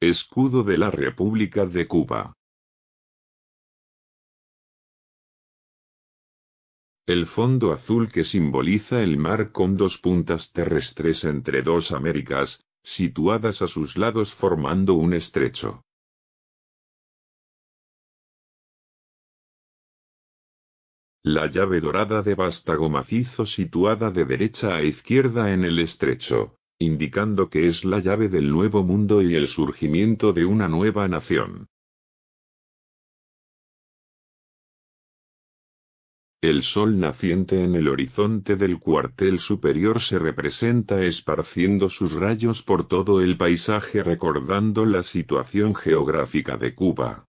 Escudo de la República de Cuba El fondo azul que simboliza el mar con dos puntas terrestres entre dos Américas, situadas a sus lados formando un estrecho. La llave dorada de vástago macizo situada de derecha a izquierda en el estrecho, indicando que es la llave del nuevo mundo y el surgimiento de una nueva nación. El sol naciente en el horizonte del cuartel superior se representa esparciendo sus rayos por todo el paisaje recordando la situación geográfica de Cuba.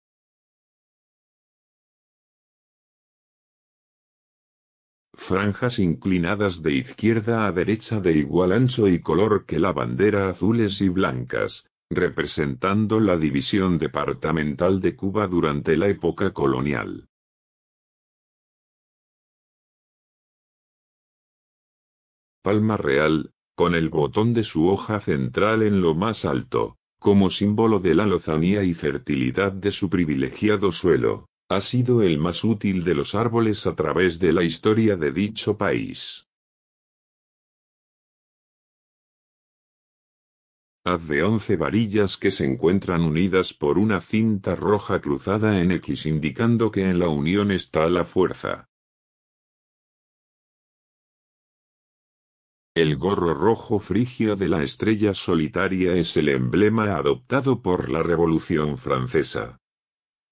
franjas inclinadas de izquierda a derecha de igual ancho y color que la bandera azules y blancas, representando la división departamental de Cuba durante la época colonial. Palma real, con el botón de su hoja central en lo más alto, como símbolo de la lozanía y fertilidad de su privilegiado suelo ha sido el más útil de los árboles a través de la historia de dicho país. Haz de once varillas que se encuentran unidas por una cinta roja cruzada en X indicando que en la unión está la fuerza. El gorro rojo frigio de la estrella solitaria es el emblema adoptado por la Revolución Francesa.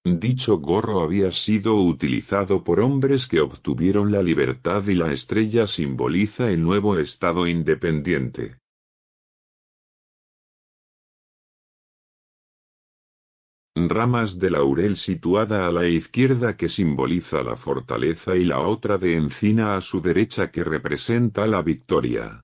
Dicho gorro había sido utilizado por hombres que obtuvieron la libertad y la estrella simboliza el nuevo Estado independiente. Ramas de laurel situada a la izquierda que simboliza la fortaleza y la otra de encina a su derecha que representa la victoria.